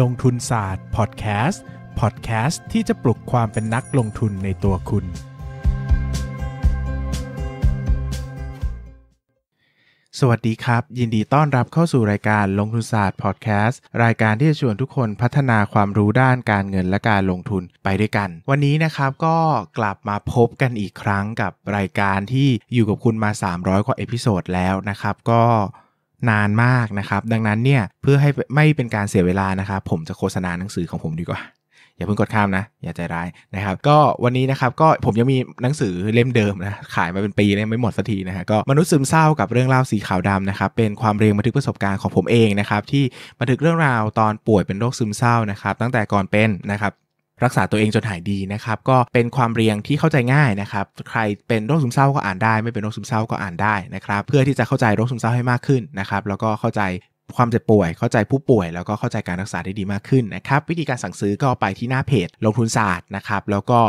ลงทุนศาสตร์พอดแคสต์พอดแคสต์ ที่จะปลุกความเป็นนักลงทุนในตัวคุณ สวัสดีครับ ยินดีต้อนรับเข้าสู่รายการลงทุนศาสตร์พอดแคสต์รายการที่จะชวนทุกคนพัฒนาความรู้ด้านการเงินและการลงทุนไปด้วยกัน วันนี้นะครับก็กลับมาพบกันอีกครั้งกับรายการที่อยู่กับคุณมา 300กว่าเอพิโซดแล้วนะครับก็นานมากนะครับ ดังนั้นเนี่ยเพื่อให้ไม่เป็นการเสียเวลานะครับ ผมจะโฆษณาหนังสือของผมดีกว่า อย่าเพิ่งกดข้ามนะ อย่าใจร้ายนะครับ ก็วันนี้นะครับก็ผมยังมีหนังสือเล่มเดิมนะขายมาเป็นปีเลยไม่หมดสักทีนะฮะก็มนุษย์ซึมเศร้ากับเรื่องเล่าสีขาวดำนะครับ เป็นความเรียงบันทึกประสบการณ์ของผมเองนะครับ ที่บันทึกเรื่องราวตอนป่วยเป็นโรคซึมเศร้านะครับ ตั้งแต่ก่อนเป็นนะครับรักษาตัวเอง จนหายดี นะครับ ก็เป็นความเรียงที่เข้าใจง่ายนะครับ ใครเป็นโรคซึมเศร้าก็อ่านได้ไม่เป็นโรคซึมเศร้าก็อ่านได้นะครับ เพื่อที่จะเข้าใจโรคซึมเศร้าให้มากขึ้นนะครับแล้วก็เข้าใจความเจ็บป่วย เข้าใจผู้ป่วย แล้วก็เข้าใจการรักษาได้ดีมากขึ้นนะครับวิธีการสั่งซื้อก็ไปที่หน้าเพจลงทุนศาสตร์นะครับแล้วก็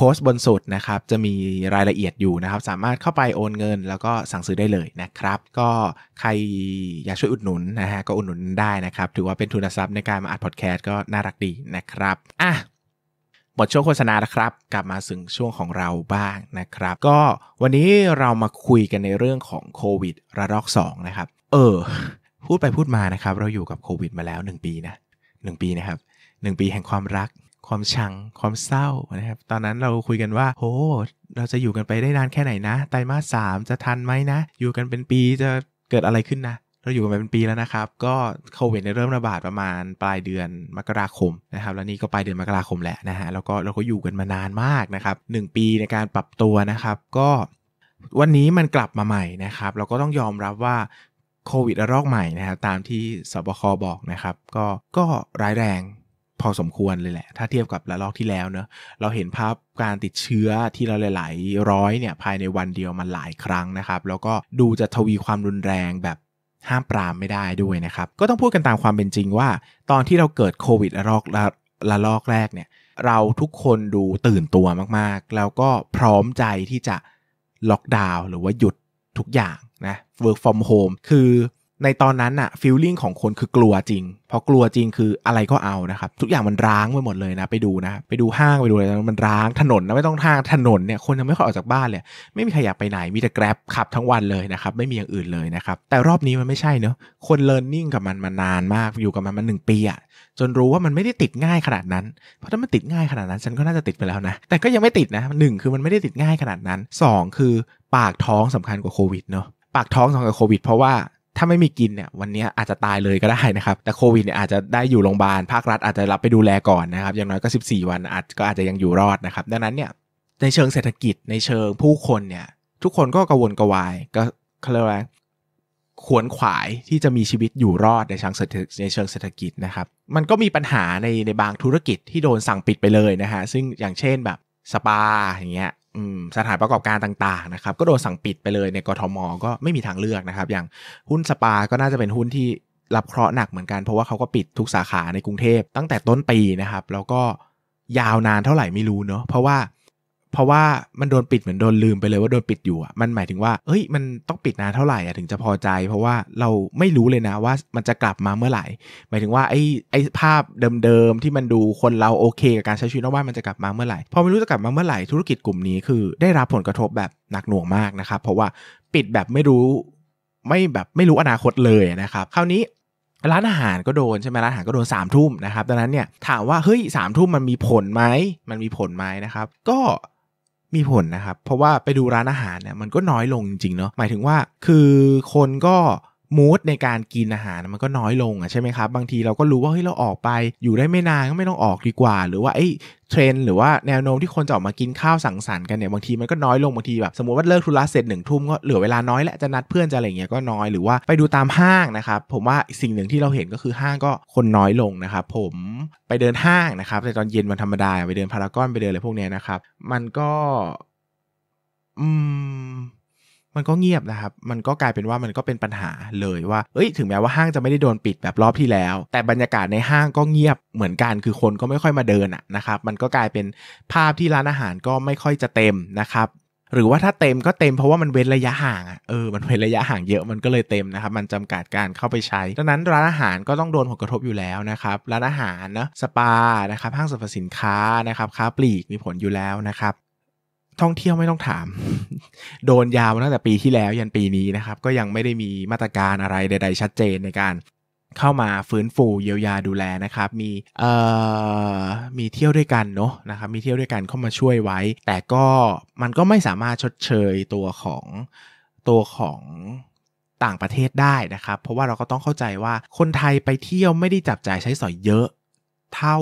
โพสต์บนสุดนะครับจะมีรายละเอียดอยู่นะครับสามารถเข้าไปโอนเงิน แล้วก็สั่งซื้อได้เลยนะครับ ก็ใครอยากช่วยอุดหนุนนะฮะก็อุดหนุนได้นะครับถือว่าเป็นทุนทรัพย์ในการมาอัดพอดแคสต์ก็น่ารักดีนะครับอ่ะหมดช่วงโฆษณาแล้วครับกลับมาถึงช่วงของเราบ้างนะครับก็วันนี้เรามาคุยกันในเรื่องของโควิดระลอก2 นะครับ เออ พูดไปพูดมานะครับเราอยู่กับโควิด มาแล้ว 1 ปี นะ1ปีนะครับ1ปีแห่งความรักความชังความเศร้านะครับตอนนั้นเราคุยกันว่าโหเราจะอยู่กันไปได้นานแค่ไหนนะไตรมาสสามจะทันไหมนะอยู่กันเป็นปีจะเกิดอะไรขึ้นนะเราอยู่กันมาเป็นปีแล้วนะครับ ก็โควิดเริ่มระบาดประมาณปลายเดือนมกราคมนะครับ แล้วนี่ก็ปลายเดือนมกราคมแหละนะฮะ แล้วก็เราก็อยู่กันมานานมากนะครับหปีในการปรับตัวนะครับ ก็ วันนี้มันกลับมาใหม่นะครับเราก็ต้องยอมรับว่าโควิดระลอกใหม่นะครับตามที่สบคบอกนะครับ ก็ก็ร้ายแรงพอสมควรเลยแหละ ถ้าเทียบกับระลอกที่แล้วเนอะเราเห็นภาพการติดเชื้อที่เราหลาย ๆร้อยเนี่ยภายในวันเดียวมาหลายครั้งนะครับ แล้วก็ดูจะทวีความรุนแรงแบบห้ามปรามไม่ได้ด้วยนะครับ ก็ต้องพูดกันตามความเป็นจริงว่าตอนที่เราเกิดโควิดระลอกระระลอกแรกเนี่ย เราทุกคนดูตื่นตัวมากๆ แล้วก็พร้อมใจที่จะล็อกดาวน์หรือว่าหยุดทุกอย่างนะ work from home คือในตอนนั้นอะฟิลลิ่งของคนคือกลัวจริง พอกลัวจริงคืออะไรก็เอานะครับ ทุกอย่างมันร้างไปหมดเลยนะไปดูนะ ไปดูห้างไปดูอะไรมันร้างถนนนะไม่ต้องห้างถนนเนี่ยคนยังไม่ค่อยออกจากบ้านเลยไม่มีใครอยากไปไหนมีแต่แกร็บขับทั้งวันเลยนะครับไม่มีอย่างอื่นเลยนะครับ แต่รอบนี้มันไม่ใช่เนอะคนเลิร์นนิ่งกับมันมานานมากอยู่กับมันมาหนึ่งปีอะจนรู้ว่ามันไม่ได้ติดง่ายขนาดนั้นเพราะถ้ามันติดง่ายขนาดนั้นฉันก็น่าจะติดไปแล้วนะแต่ก็ยังไม่ติดนะหนึ่งคือมันไม่ได้ติดง่ายขนาดนั้น 2คือปากท้องสำคัญกว่าโควิดเนาะปากท้องสำคัญกว่าโควิดเพราะว่าถ้าไม่มีกินเนี่ยวันนี้อาจจะตายเลยก็ได้นะครับแต่โควิดเนี่ยอาจจะได้อยู่โรงพยาบาลภาครัฐอาจจะรับไปดูแลก่อนนะครับอย่างน้อยก็ 14 วันอาจก็อาจจะยังอยู่รอดนะครับ ดังนั้นเนี่ยในเชิงเศรษฐกิจในเชิงผู้คนเนี่ยทุกคนก็กังวลกวายก็เขาเรียกว่าขวนขวายที่จะมีชีวิตอยู่รอดในเชิงในเชิงเศรษฐกิจนะครับ มันก็มีปัญหาในในบางธุรกิจที่โดนสั่งปิดไปเลยนะฮะซึ่งอย่างเช่นแบบสปา อย่างเงี้ยสถานประกอบการต่าง ๆ นะครับ ก็โดนสั่งปิดไปเลยในกทมก็ไม่มีทางเลือกนะครับ อย่างหุ้นสปาก็น่าจะเป็นหุ้นที่รับเคราะห์หนักเหมือนกันเพราะว่าเขาก็ปิดทุกสาขาในกรุงเทพ ตั้งแต่ต้นปีนะครับ แล้วก็ยาวนานเท่าไหร่ไม่รู้เนาะเพราะว่าเพราะว่ามันโดนปิดเหมือนโดนลืมไปเลยว่าโดนปิดอยู่อ่ะมันหมายถึงว่าเฮ้ย มันต้องปิดนานเท่าไหร่อ่ะถึงจะพอใจ เพราะว่าเราไม่รู้เลยนะว่ามันจะกลับมาเมื่อไหร่ หมายถึงว่าไอ้ไอ้ภาพเดิมๆที่มันดูคนเราโอเคกับการใช้ชีวิตนอกบ้านมันจะกลับมาเมื่อไหร่ พอไม่รู้จะกลับมาเมื่อไหร่ ธุรกิจกลุ่มนี้คือได้รับผลกระทบแบบหนักหน่วงมากนะครับ เพราะว่าปิดแบบไม่รู้ ไม่แบบไม่รู้อนาคตเลยนะครับ คราวนี้ร้านอาหารก็โดน ใช่ไหมร้านอาหารก็โดน3ามทุ่มนะครับ ดังนั้นเนี่ย ถามว่า เฮ้ยสามทุ่มมันมีผลไหมมันมีผลไหมนะครับ ก็มีผลนะครับ เพราะว่าไปดูร้านอาหารเนี่ย มันก็น้อยลงจริงเนาะ หมายถึงว่าคือคนก็มูดในการกินอาหารมันก็น้อยลงอ่ะใช่ไหมครับบางทีเราก็รู้ว่าเฮ้ยเราออกไปอยู่ได้ไม่นานก็ไม่ต้องออกดีกว่า หรือว่าไอ้ เทรนหรือว่าแนวโน้มที่คนจะออกมากินข้าวสังสรรค์กันเนี่ยบางทีมันก็น้อยลงบางทีแบบสมมติว่าเลิกธุระเสร็จหนึ่งทุ่มก็เหลือเวลาน้อยแหละจะนัดเพื่อนจะอะไรเงี้ยก็น้อยหรือว่าไปดูตามห้างนะครับผมว่าสิ่งหนึ่งที่เราเห็นก็คือห้างก็คนน้อยลงนะครับผมไปเดินห้างนะครับแต่ตอนเย็นวันธรรมดาไปเดินพารากอนไปเดินอะไรพวกเนี้ยนะครับ มันก็ อืมมันก็เงียบนะครับ มันก็กลายเป็นว่ามันก็เป็นปัญหาเลย ว่าเอ้ย ถึงแม้ว่าห้างจะไม่ได้โดนปิดแบบรอบที่แล้ว แต่บรรยากาศในห้างก็เงียบเหมือนกัน คือคนก็ไม่ค่อยมาเดินอะนะครับ มันก็กลายเป็นภาพที่ร้านอาหารก็ไม่ค่อยจะเต็มนะครับ หรือว่าถ้าเต็มก็เต็มเพราะว่ามันเว้นระยะห่างอ่ะเออ มันเว้นระยะห่างเยอะ มันก็เลยเต็มนะครับ มันจำกัดการเข้าไปใช้ดังนั้นร้านอาหารก็ต้องโดนผลกระทบอยู่แล้วนะครับ ร้านอาหารเนาะสปา นะครับ ห้างสรรพสินค้า นะครับค้าปลีกมีผลอยู่แล้วนะครับท่องเที่ยวไม่ต้องถาม โดนยาวตั้งแต่ปีที่แล้วยันปีนี้นะครับก็ยังไม่ได้มีมาตรการอะไรใดๆชัดเจนในการเข้ามาฟื้นฟูเยียวยาดูแลนะครับ มีเอ่อมีเที่ยวด้วยกันเนาะนะครับมีเที่ยวด้วยกันเข้ามาช่วยไว้ แต่ก็มันก็ไม่สามารถชดเชยตัวของตัวของต่างประเทศได้นะครับเพราะว่าเราก็ต้องเข้าใจว่าคนไทยไปเที่ยวไม่ได้จับจ่ายใช้สอยเยอะเท่า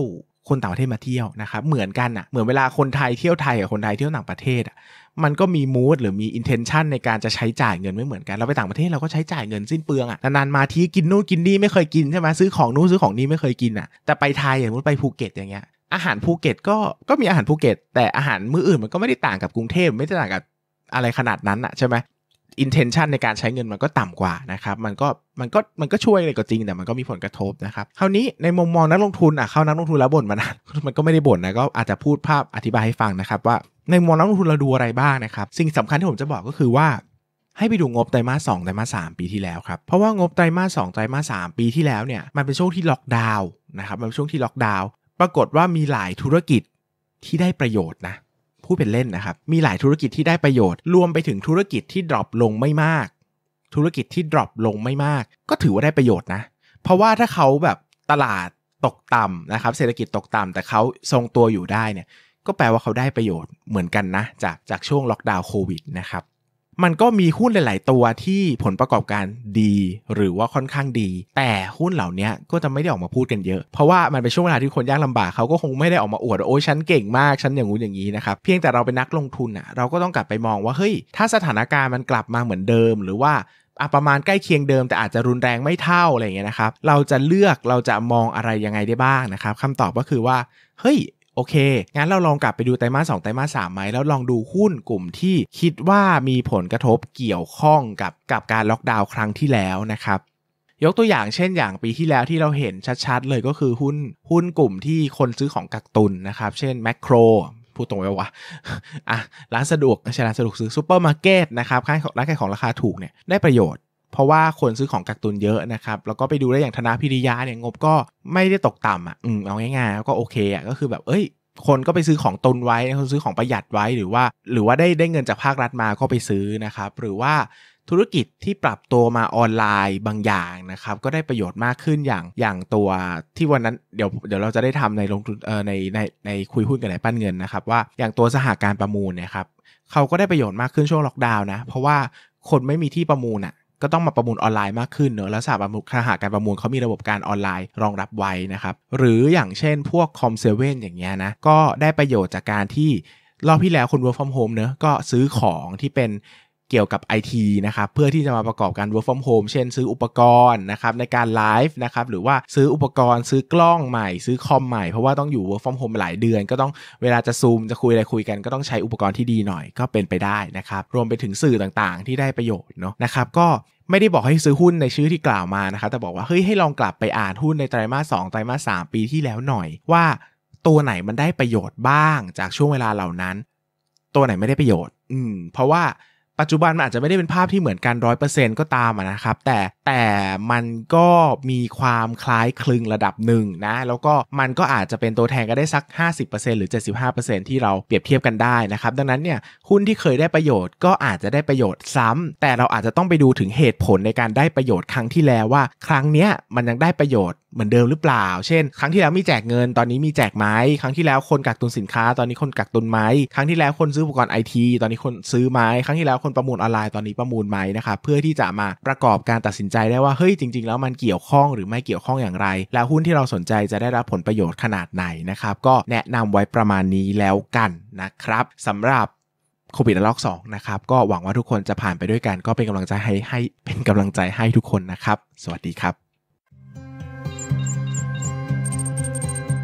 คนต่างประเทศมาเที่ยวนะครับเหมือนกันอะ่ะเหมือนเวลาคนไทยเที่ยวไทยกับคนไทยเที่ยวต่างประเทศอะ่ะมันก็มีมูดหรือมีอินเทนชันในการจะใช้จ่ายเงินไม่เหมือนกัน เราไปต่างประเทศเราก็ใช้จ่ายเงินสิ้นเปลืองอะ่ะนานๆมาทีกินนู่นกินนี่ไม่เคยกินใช่ไหมซื้อของนู่นซื้อของนี่ไม่เคยกินอะ่ะแต่ไปไทยอย่างมุดไปภูเก็ต อย่างเงี้ยอาหารภูเก็ตก็ก็มีอาหารภูเก็ต แต่อาหารมื้ออื่นมันก็ไม่ได้ต่างกับกรุงเทพไม่ได้ต่างกับอะไรขนาดนั้นอะใช่ไหมอินเทนชันในการใช้เงินมันก็ต่ำกว่านะครับมันก็มันก็มันก็ช่วยอะไรก็จริงแต่มันก็มีผลกระทบนะครับคราวนี้ในมุมมองนักลงทุนอ่ะเข้านักลงทุนแล้วบ่นมานะมันก็ไม่ได้บ่นนะก็อาจจะพูดภาพอธิบายให้ฟังนะครับ ว่าในมุมมองนักลงทุนเราดูอะไรบ้างนะครับสิ่งสำคัญที่ผมจะบอกก็คือว่า ให้ไปดูงบไตรมาสสองไตรมาสสามปีที่แล้วครับเพราะว่างบไตรมาสสองไตรมาสสามปีที่แล้วเนี่ยมันเป็นช่วงที่ล็อกดาวน์นะครับมันเป็นช่วงที่ล็อกดาวน์ปรากฏว่ามีหลายธุรกิจที่ได้ประโยชน์นะผู้เป็นเล่นนะครับ มีหลายธุรกิจที่ได้ประโยชน์ รวมไปถึงธุรกิจที่ดรอปลงไม่มาก ธุรกิจที่ดรอปลงไม่มาก ก็ถือว่าได้ประโยชน์นะ เพราะว่าถ้าเขาแบบตลาดตกต่ำนะครับ เศรษฐกิจตกต่ำแต่เขาทรงตัวอยู่ได้เนี่ย ก็แปลว่าเขาได้ประโยชน์เหมือนกันนะ จากจากช่วงล็อกดาวน์โควิดนะครับมันก็มีหุ้นหลาย ๆ ตัวที่ผลประกอบการดี หรือว่าค่อนข้างดี แต่หุ้นเหล่านี้ก็จะไม่ได้ออกมาพูดกันเยอะ เพราะว่ามันเป็นช่วงเวลาที่คนยากลำบากเขาก็คงไม่ได้ออกมาอวดโอ้ฉันเก่งมากฉันอย่างงู้นอย่างนี้นะครับเพียงแต่เราเป็นนักลงทุนอ่ะเราก็ต้องกลับไปมองว่าเฮ้ยถ้าสถานการณ์มันกลับมาเหมือนเดิม หรือว่าประมาณใกล้เคียงเดิมแต่อาจจะรุนแรงไม่เท่าอะไรเงี้ยนะครับเราจะเลือกเราจะมองอะไรยังไงได้บ้างนะครับคำตอบก็คือว่าเฮ้ยโอเค งั้นเราลองกลับไปดูไตรมาสสองไตรมาสสามไหม แล้วลองดูหุ้นกลุ่มที่คิดว่ามีผลกระทบเกี่ยวข้องกับกับการล็อกดาวน์ครั้งที่แล้วนะครับ ยกตัวอย่างเช่นอย่างปีที่แล้วที่เราเห็นชัดๆ เลยก็คือหุ้นหุ้นกลุ่มที่คนซื้อของกักตุนนะครับ เช่นแมคโคร พูดตรงไปว่าอ่ะ ร้านสะดวก ร้านสะดวกซื้อซูเปอร์มาร์เก็ตนะครับ ร้านขายของราคาถูกเนี่ยได้ประโยชน์เพราะว่าคนซื้อของกักตุนเยอะนะครับ แล้วก็ไปดูได้อย่างธนาพิริยาเนี่ยงบก็ไม่ได้ตกต่ำอ่ะ อืมเอาง่ายๆ ก็โอเคอ่ะ ก็คือแบบ เอ้ย คนก็ไปซื้อของตนไว้คนซื้อของประหยัดไว้ หรือว่า หรือว่าได้ได้เงินจากภาครัฐมาก็ไปซื้อนะครับ หรือว่าธุรกิจที่ปรับตัวมาออนไลน์บางอย่างนะครับ ก็ได้ประโยชน์มากขึ้นอย่างอย่างตัวที่วันนั้นเดี๋ยวเดี๋ยวเราจะได้ทำในลงทุนเอ่อในในในคุยหุ้นกับนายปั้นเงินนะครับว่าอย่างตัวสหาการประมูลเนี่ยครับ เขาก็ได้ประโยชน์มากขึ้นช่วงล็อกดาวน์นะเพราะว่าคนไม่มีที่ประมูลอะ่ะก็ต้องมาประมูลออนไลน์มากขึ้นเนอะ แล้วสถาบันคหาการประมูลเขามีระบบการออนไลน์รองรับไว้นะครับ หรืออย่างเช่นพวกคอมเซเว่นอย่างเงี้ยนะ ก็ได้ประโยชน์จากการที่ รอบที่แล้วคุณ work from home เนอะก็ซื้อของที่เป็นเกี่ยวกับ IT นะครับเพื่อที่จะมาประกอบการ work from home เช่นซื้ออุปกรณ์นะครับในการไลฟ์นะครับหรือว่าซื้ออุปกรณ์ ซื้อกล้องใหม่ ซื้อคอมใหม่ เพราะว่าต้องอยู่ work from home หลายเดือนก็ต้องเวลาจะซูม จะคุยอะไรคุยกันก็ต้องใช้อุปกรณ์ที่ดีหน่อยก็เป็นไปได้นะครับ รวมไปถึงสื่อต่างๆ ที่ได้ประโยชน์เนาะนะครับก็ไม่ได้บอกให้ซื้อหุ้นในชื่อที่กล่าวมานะครับแต่บอกว่าเฮ้ยให้ลองกลับไปอ่านหุ้นในไตรมาสสไตรมาสสปีที่แล้วหน่อย ว่าตัวไหนมันได้ประโยชน์บ้าง จากช่วงเวลาเหล่านั้น ตัวไหนไม่ได้ประโยชน์ อืม เพราะว่าปัจจุบันมันอาจจะไม่ได้เป็นภาพที่เหมือนกันร้อยเปอร์เซ็นต์ก็ตามนะครับ แต่แต่มันก็มีความคล้ายคลึงระดับหนึ่งนะแล้วก็มันก็อาจจะเป็นตัวแทนก็ได้สัก50%หรือ75%ที่เราเปรียบเทียบกันได้นะครับดังนั้นเนี่ยหุ้นที่เคยได้ประโยชน์ก็อาจจะได้ประโยชน์ซ้ำ แต่เราอาจจะต้องไปดูถึงเหตุผลในการได้ประโยชน์ครั้งที่แล้วว่า ครั้งเนี้ยมันยังได้ประโยชน์เหมือนเดิมหรือเปล่า เช่น ครั้งที่แล้วมีแจกเงิน ตอนนี้มีแจกไหมครั้งที่แล้วคนกักตุนสินค้า ตอนนี้คนกักตุนไหมครั้งที่แล้วคนซื้ออุปกรณ์ไอทีตอนนี้คนซื้อไหมครั้งที่แล้วคนประมูลออนไลน์ตอนนี้ประมูลไหมนะครับเพื่อที่จะมาประกอบการตัดสินใจจได้ว่าเฮ้ยจริงๆแล้วมันเกี่ยวข้องหรือไม่เกี่ยวข้องอย่างไร แล้วหุ้นที่เราสนใจจะได้รับผลประโยชน์ขนาดไหนนะครับก็แนะนำไว้ประมาณนี้แล้วกันนะครับสำหรับโควิดระลอก2นะครับ ก็หวังว่าทุกคนจะผ่านไปด้วยกัน ก็เป็นกำลังใจให้ให้เป็นกำลังใจให้ทุกคนนะครับ สวัสดีครับ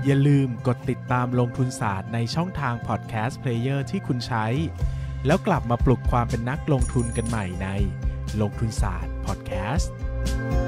อย่าลืมกดติดตามลงทุนศาสตร์ในช่องทางพอดแคสต์เพลเยอร์ที่คุณใช้ แล้วกลับมาปลุกความเป็นนักลงทุนกันใหม่ในลงทุนศาสตร์ Podcast